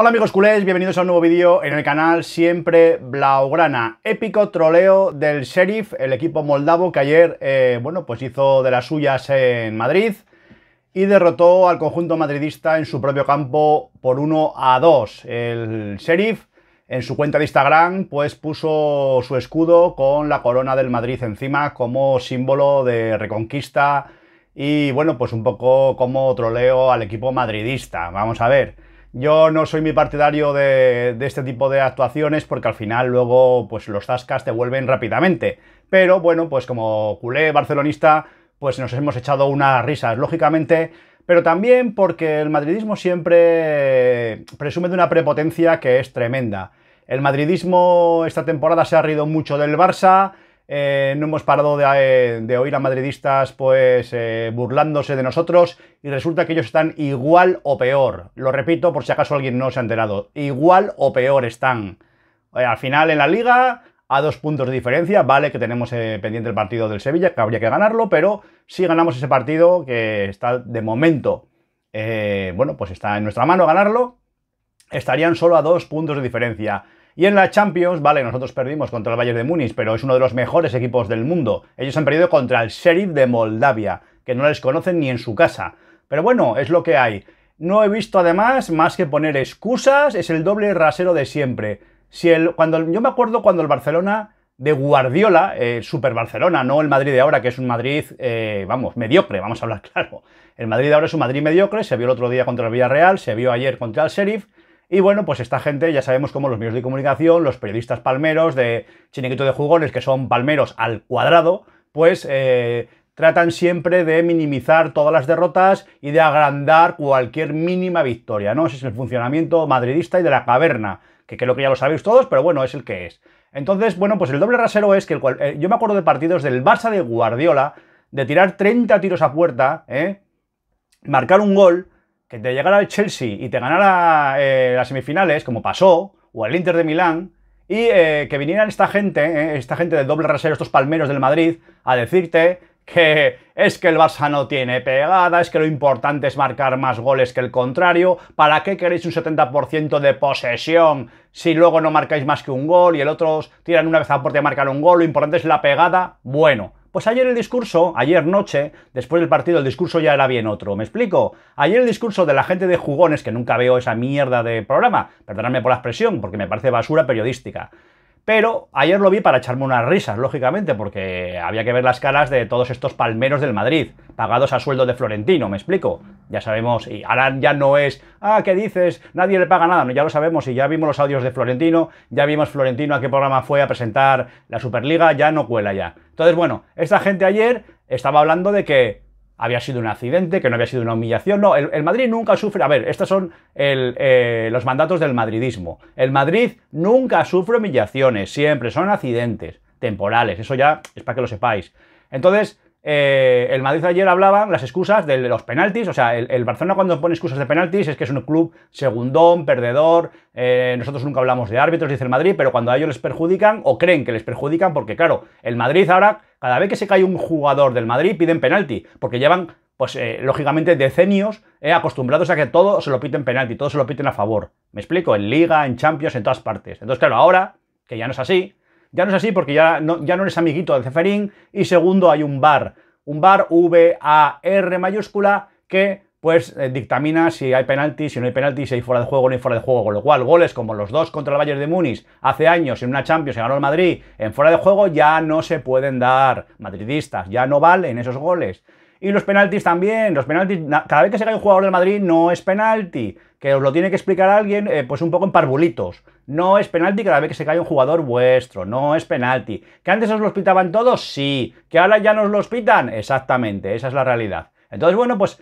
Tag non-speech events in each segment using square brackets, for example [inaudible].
Hola amigos culés, bienvenidos a un nuevo vídeo en el canal Siempre Blaugrana. Épico troleo del Sheriff, el equipo moldavo que ayer, eh, bueno, pues hizo de las suyas en Madrid y derrotó al conjunto madridista en su propio campo por 1 a 2. El Sheriff en su cuenta de Instagram pues puso su escudo con la corona del Madrid encima como símbolo de reconquista y bueno, pues un poco como troleo al equipo madridista. Vamos a ver. Yo no soy mi partidario de, este tipo de actuaciones porque al final luego pues los tascas te vuelven rápidamente. Pero bueno, pues como culé barcelonista, pues nos hemos echado unas risas, lógicamente, pero también porque el madridismo siempre presume de una prepotencia que es tremenda. El madridismo esta temporada se ha rido mucho del Barça, eh, no hemos parado eh, de, oír a madridistas pues eh, burlándose de nosotros y resulta que ellos están igual o peor. Lo repito por si acaso alguien no se ha enterado. Igual o peor están. al final en la liga a dos puntos de diferencia, vale que tenemos pendiente el partido del Sevilla, que habría que ganarlo, pero si ganamos ese partido que está de momento, bueno, pues está en nuestra mano ganarlo, estarían solo a dos puntos de diferencia. Y en la Champions, vale, nosotros perdimos contra el Bayern de Múnich, pero es uno de los mejores equipos del mundo. Ellos han perdido contra el Sheriff de Moldavia, que no les conocen ni en su casa. Pero bueno, es lo que hay. No he visto además más que poner excusas, es el doble rasero de siempre. Si el, cuando yo me acuerdo cuando el Barcelona de Guardiola, el eh, Super Barcelona, no el Madrid de ahora, que es un Madrid, eh, vamos, mediocre, vamos a hablar [laughs] claro. El Madrid de ahora es un Madrid mediocre, se vio el otro día contra el Villarreal, se vio ayer contra el Sheriff, y bueno, pues esta gente ya sabemos cómo los medios de comunicación, los periodistas palmeros de Chinequito de Jugones, que son palmeros al cuadrado, pues eh, tratan siempre de minimizar todas las derrotas y de agrandar cualquier mínima victoria, ¿no? Ese es el funcionamiento madridista y de la caverna, que creo que ya lo sabéis todos, pero bueno, es el que es. Entonces, bueno, pues el doble rasero es que el cual, eh, yo me acuerdo de partidos del Barça de Guardiola, de tirar 30 tiros a puerta, ¿eh? marcar un gol, que te llegara el Chelsea y te ganara eh, las semifinales, como pasó, o el Inter de Milán, y eh, que vinieran esta gente, eh, esta gente del doble rasero, estos palmeros del Madrid, a decirte que es que el Barça no tiene pegada, es que lo importante es marcar más goles que el contrario, ¿para qué queréis un 70% de posesión si luego no marcáis más que un gol y el otro tiran una vez a puerta y marcan un gol? Lo importante es la pegada, bueno, pues ayer el discurso, ayer noche, después del partido, el discurso ya era bien otro. ¿Me explico? Ayer el discurso de la gente de jugones, que nunca veo esa mierda de programa, perdonadme por la expresión, porque me parece basura periodística. Pero ayer lo vi para echarme unas risas, lógicamente, porque había que ver las caras de todos estos palmeros del Madrid, pagados a sueldo de Florentino, me explico. Ya sabemos, y ahora ya no es, ah, ¿qué dices? Nadie le paga nada, ya lo sabemos y ya vimos los audios de Florentino, ya vimos Florentino a qué programa fue a presentar la Superliga, ya no cuela ya. Entonces, bueno, esta gente ayer estaba hablando de que había sido un accidente, que no había sido una humillación. No, el, Madrid nunca sufre. A ver, estos son eh, los mandatos del madridismo. El Madrid nunca sufre humillaciones, siempre son accidentes temporales. Eso ya es para que lo sepáis. Entonces, eh, el Madrid ayer hablaban las excusas de los penaltis, o sea, el, Barcelona cuando pone excusas de penaltis es que es un club segundón, perdedor, eh, nosotros nunca hablamos de árbitros, dice el Madrid, pero cuando a ellos les perjudican o creen que les perjudican, porque claro, el Madrid ahora, cada vez que se cae un jugador del Madrid piden penalti, porque llevan, pues eh, lógicamente, decenios acostumbrados a que todo se lo piten penalti, todo se lo piten a favor. Me explico, en liga, en champions, en todas partes. Entonces, claro, ahora, que ya no es así, ya no es así porque ya no, ya no eres amiguito de Ceferín. Y segundo, hay un bar. Un bar V-A-R mayúscula que pues eh, dictamina si hay penalti, si no hay penalti, si hay fuera de juego o no hay fuera de juego. Con lo cual, goles como los dos contra el Bayern de Múnich hace años en una Champions se ganó el Madrid en fuera de juego ya no se pueden dar. Madridistas, ya no valen esos goles. Y los penaltis también, los penaltis, cada vez que se cae un jugador del Madrid no es penalti que os lo tiene que explicar alguien, eh, pues un poco en parbulitos. No es penalti cada vez que se cae un jugador vuestro, no es penalti. ¿Que antes os los pitaban todos? Sí. ¿Que ahora ya nos los pitan? Exactamente, esa es la realidad. Entonces, bueno, pues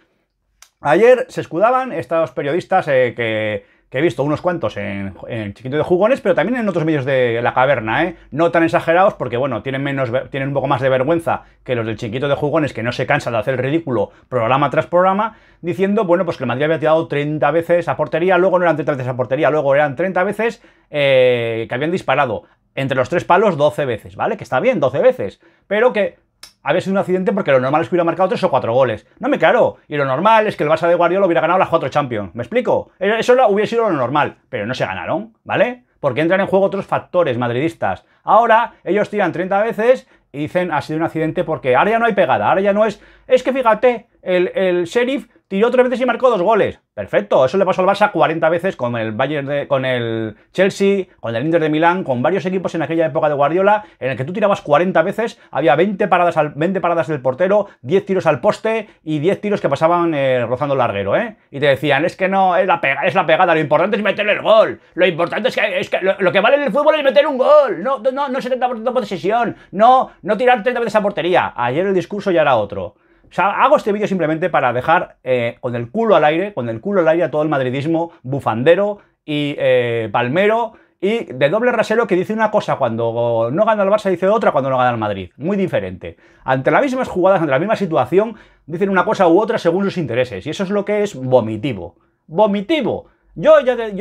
ayer se escudaban estos periodistas eh, que que he visto unos cuantos en, el chiquito de jugones, pero también en otros medios de la caverna, ¿eh? No tan exagerados porque, bueno, tienen, menos, tienen un poco más de vergüenza que los del chiquito de jugones que no se cansan de hacer el ridículo programa tras programa, diciendo, bueno, pues que el Madrid había tirado 30 veces a portería, luego no eran 30 veces a portería, luego eran 30 veces eh, que habían disparado entre los tres palos 12 veces, ¿vale? Que está bien, 12 veces, pero que había sido un accidente porque lo normal es que hubiera marcado 3 o cuatro goles. No me claro. Y lo normal es que el Barça de Guardiola hubiera ganado las cuatro Champions. ¿Me explico? E-, eso hubiera sido lo normal, pero no se ganaron, ¿vale? Porque entran en juego otros factores madridistas. Ahora ellos tiran 30 veces y dicen ha sido un accidente porque ahora ya no hay pegada, ahora ya no es... Es que fíjate, el, el sheriff tiró tres veces y marcó dos goles. Perfecto, eso le pasó al Barça 40 veces con el Bayern con el Chelsea, con el Inter de Milán, con varios equipos en aquella época de Guardiola, en el que tú tirabas 40 veces, había 20 paradas, al, 20 paradas del portero, 10 tiros al poste y 10 tiros que pasaban eh, rozando el larguero, ¿eh? Y te decían, es que no, es la, pega, es la pegada, lo importante es meter el gol, lo importante es que, lo, que vale en el fútbol es meter un gol, no, no, no 70% de posesión, no, no tirar 30 veces a portería. Ayer el discurso ya era otro. O hago este vídeo simplemente para dejar eh, con el culo al aire, con el culo al aire a todo el madridismo bufandero y eh, palmero y de doble rasero que dice una cosa cuando no gana el Barça dice otra cuando no gana el Madrid. Muy diferente. Ante las mismas jugadas, ante la misma situación, dicen una cosa u otra según sus intereses. Y eso es lo que es vomitivo. ¡Vomitivo! Yo,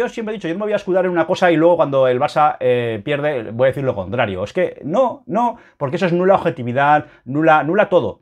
siempre he dicho, yo no me voy a escudar en una cosa y luego cuando el Barça eh, pierde voy a decir lo contrario. Es que no, no, porque eso es nula objetividad, nula, nula todo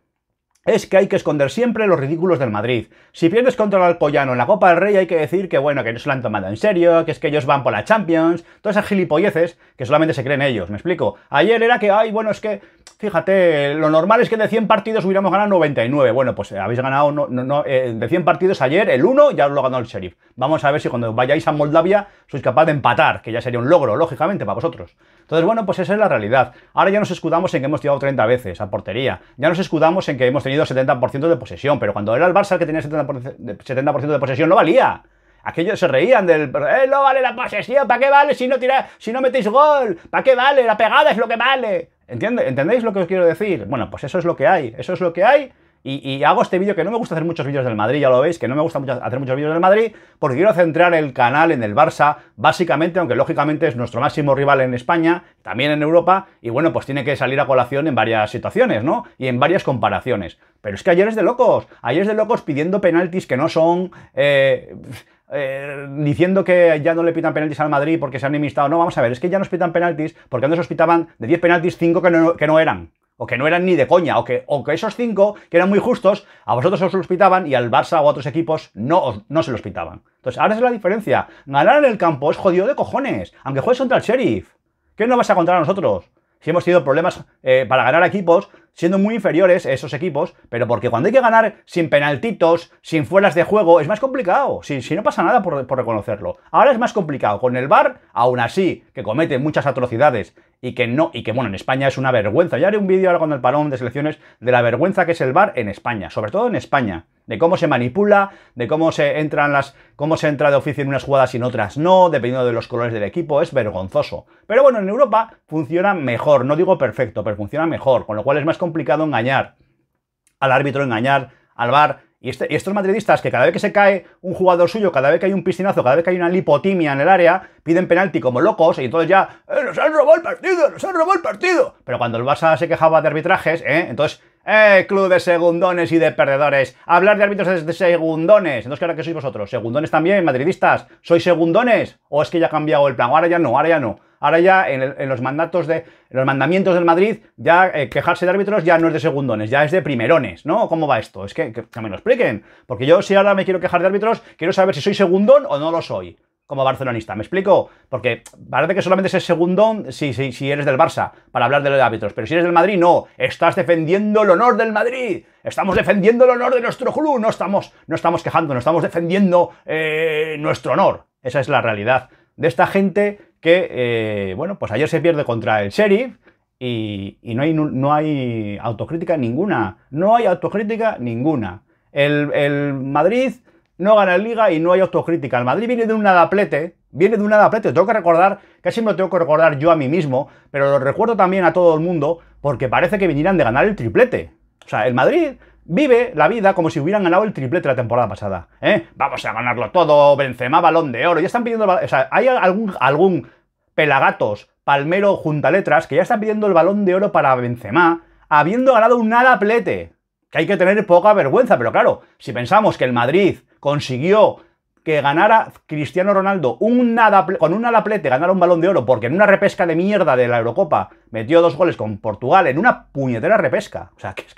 es que hay que esconder siempre los ridículos del Madrid. Si pierdes contra el Alcoyano en la Copa del Rey hay que decir que bueno, que no se lo han tomado en serio, que es que ellos van por la Champions, todas esas gilipolleces que solamente se creen ellos, ¿me explico? Ayer era que, ay, bueno, es que, fíjate, lo normal es que de 100 partidos hubiéramos ganado 99. Bueno, pues eh, habéis ganado eh, de 100 partidos ayer, el 1 ya lo ganó el Sheriff. Vamos a ver si cuando vayáis a Moldavia sois capaz de empatar, que ya sería un logro, lógicamente, para vosotros. Entonces, bueno, pues esa es la realidad. Ahora ya nos escudamos en que hemos tirado 30 veces a portería. Ya nos escudamos en que hemos tenido 70% de posesión, pero cuando era el Barça que tenía 70%, de, posesión, no valía. Aquellos se reían del, eh, no vale la posesión, ¿para qué vale si no, tira, si no metéis gol? ¿Para qué vale? La pegada es lo que vale. ¿Entiende? ¿Entendéis lo que os quiero decir? Bueno, pues eso es lo que hay, eso es lo que hay y, hago este vídeo que no me gusta hacer muchos vídeos del Madrid, ya lo veis, que no me gusta hacer muchos vídeos del Madrid, porque quiero centrar el canal en el Barça, básicamente, aunque lógicamente es nuestro máximo rival en España, también en Europa, y bueno, pues tiene que salir a colación en varias situaciones, ¿no? Y en varias comparaciones. Pero es que ayer es de locos, ayer es de locos pidiendo penaltis que no son... Eh, eh, diciendo que ya no le pitan penaltis al Madrid porque se han enemistado. No, vamos a ver, es que ya nos pitan penaltis porque antes os pitaban de 10 penaltis 5 que que no eran o que no eran ni de coña, o que, o que esos cinco, que eran muy justos, a vosotros os los pitaban y al Barça o a otros equipos no, no se los pitaban. Entonces, ahora es la diferencia. Ganar en el campo es jodido de cojones, aunque juegues contra el sheriff. ¿Qué no vas a contar a nosotros? Si hemos tenido problemas eh, para ganar equipos, siendo muy inferiores esos equipos, pero porque cuando hay que ganar sin penaltitos, sin fueras de juego, es más complicado. Si, no pasa nada por, reconocerlo. Ahora es más complicado. Con el VAR, aún así, que comete muchas atrocidades y que no, y que bueno, en España es una vergüenza. Ya haré un vídeo ahora con el parón de selecciones de la vergüenza que es el VAR en España, sobre todo en España de cómo se manipula, de cómo se entran las, cómo se entra de oficio en unas jugadas y en otras no, dependiendo de los colores del equipo, es vergonzoso. Pero bueno, en Europa funciona mejor, no digo perfecto, pero funciona mejor, con lo cual es más complicado engañar al árbitro, engañar al bar. Este, y, estos madridistas que cada vez que se cae un jugador suyo, cada vez que hay un piscinazo, cada vez que hay una lipotimia en el área, piden penalti como locos y entonces ya, eh, nos han robado el partido, nos han robado el partido. Pero cuando el Barça se quejaba de arbitrajes, ¿eh? entonces eh, club de segundones y de perdedores. Hablar de árbitros de segundones. Entonces, ¿ahora que sois vosotros? ¿Segundones también, madridistas? ¿Sois segundones? ¿O es que ya ha cambiado el plan? Ahora ya no, ahora ya no. Ahora ya en, los mandatos de los mandamientos del Madrid, ya eh, quejarse de árbitros ya no es de segundones, ya es de primerones, ¿no? ¿Cómo va esto? Es que, que, que me lo expliquen. Porque yo si ahora me quiero quejar de árbitros, quiero saber si soy segundón o no lo soy como barcelonista. ¿Me explico? Porque parece que solamente es el segundo si, eres del Barça, para hablar de los árbitros. Pero si eres del Madrid, no. Estás defendiendo el honor del Madrid. Estamos defendiendo el honor de nuestro club. No estamos, no estamos quejando, no estamos defendiendo eh, nuestro honor. Esa es la realidad de esta gente que, eh, bueno, pues ayer se pierde contra el Sheriff. Y, no, hay, hay autocrítica ninguna. No hay autocrítica ninguna. el, Madrid no gana la Liga y no hay autocrítica. El Madrid viene de un nadaplete, viene de un nadaplete. Tengo que recordar, casi me lo tengo que recordar yo a mí mismo, pero lo recuerdo también a todo el mundo porque parece que vinieran de ganar el triplete. O sea, el Madrid vive la vida como si hubieran ganado el triplete la temporada pasada. ¿eh? Vamos a ganarlo todo, Benzema, balón de oro. Ya están pidiendo... O sea, hay algún, algún pelagatos, palmero, juntaletras, que ya están pidiendo el balón de oro para Benzema, habiendo ganado un nadaplete. Que hay que tener poca vergüenza, pero claro, si pensamos que el Madrid consiguió que ganara Cristiano Ronaldo un nada, con un alaplete, ganara un balón de oro, porque en una repesca de mierda de la Eurocopa metió dos goles con Portugal, en una puñetera repesca. O sea, [laughs] que es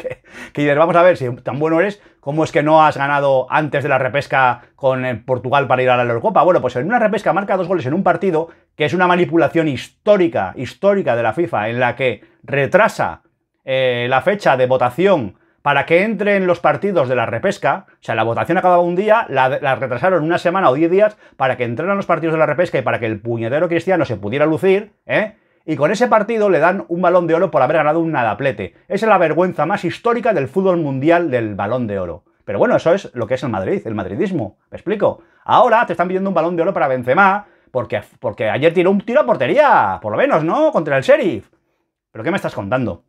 que, vamos a ver si tan bueno eres, ¿cómo es que no has ganado antes de la repesca con eh, Portugal para ir a la Eurocopa? Bueno, pues en una repesca marca dos goles en un partido, que es una manipulación histórica, histórica de la FIFA, en la que retrasa eh, la fecha de votación para que entren los partidos de la repesca, o sea, la votación acababa un día, la, retrasaron una semana o diez días para que entraran los partidos de la repesca y para que el puñetero cristiano se pudiera lucir, ¿eh? Y con ese partido le dan un balón de oro por haber ganado un nadaplete. Esa es la vergüenza más histórica del fútbol mundial del balón de oro. Pero bueno, eso es lo que es el Madrid, el madridismo. ¿Me explico? Ahora te están pidiendo un balón de oro para Benzema, porque, porque ayer tiró un tiro a portería, por lo menos, ¿no? Contra el sheriff. ¿Pero qué me estás contando?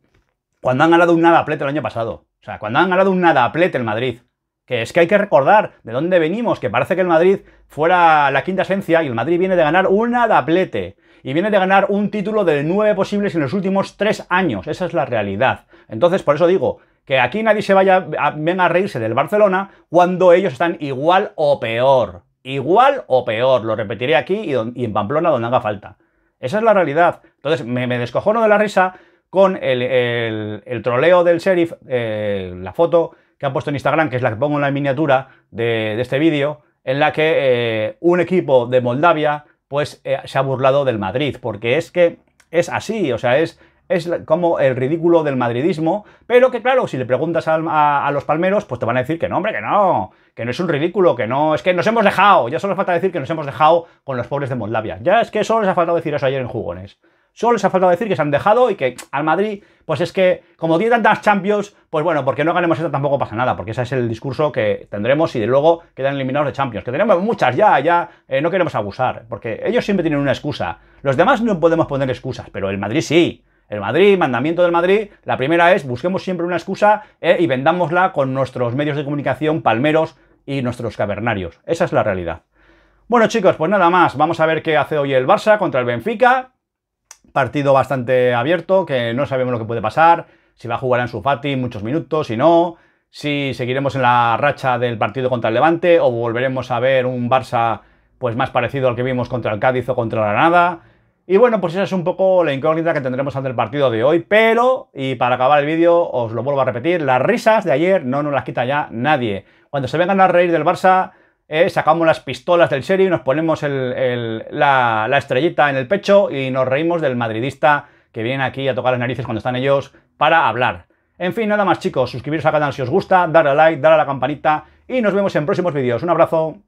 Cuando han ganado un nadaplete el año pasado. O sea, cuando han ganado un nadaplete el Madrid. Que es que hay que recordar de dónde venimos, que parece que el Madrid fuera la quinta esencia y el Madrid viene de ganar un nadaplete. Y viene de ganar un título de nueve posibles en los últimos tres años. Esa es la realidad. Entonces, por eso digo que aquí nadie se vaya a, venga a reírse del Barcelona cuando ellos están igual o peor. Igual o peor. Lo repetiré aquí y, en Pamplona donde haga falta. Esa es la realidad. Entonces me, me, descojono de la risa con el, troleo del sheriff, eh, la foto que han puesto en Instagram, que es la que pongo en la miniatura de, este vídeo, en la que eh, un equipo de Moldavia pues eh, se ha burlado del Madrid, porque es que es así, o sea, es, es como el ridículo del madridismo, pero que claro, si le preguntas a, a, los palmeros, pues te van a decir que no, hombre, que no, que no es un ridículo, que no, es que nos hemos dejado, ya solo falta decir que nos hemos dejado con los pobres de Moldavia, ya es que solo les ha faltado decir eso ayer en jugones. Solo les ha faltado decir que se han dejado y que al Madrid, pues es que como tiene tantas Champions, pues bueno, porque no ganemos esta tampoco pasa nada, porque ese es el discurso que tendremos y de luego quedan eliminados de Champions. Que tenemos muchas ya, ya eh, no queremos abusar, porque ellos siempre tienen una excusa. Los demás no podemos poner excusas, pero el Madrid sí. El Madrid, mandamiento del Madrid, la primera es busquemos siempre una excusa eh, y vendámosla con nuestros medios de comunicación palmeros y nuestros cavernarios. Esa es la realidad. Bueno chicos, pues nada más, vamos a ver qué hace hoy el Barça contra el Benfica partido bastante abierto, que no sabemos lo que puede pasar, si va a jugar en su Fati muchos minutos, si no, si seguiremos en la racha del partido contra el Levante o volveremos a ver un Barça pues más parecido al que vimos contra el Cádiz o contra la Granada. Y bueno, pues esa es un poco la incógnita que tendremos ante el partido de hoy, pero, y para acabar el vídeo, os lo vuelvo a repetir, las risas de ayer no nos las quita ya nadie. Cuando se vengan a reír del Barça, eh, sacamos las pistolas del serio y nos ponemos la, estrellita en el pecho y nos reímos del madridista que viene aquí a tocar las narices cuando están ellos para hablar. En fin, nada más chicos, suscribiros al canal si os gusta, darle a like, darle a la campanita y nos vemos en próximos vídeos. Un abrazo.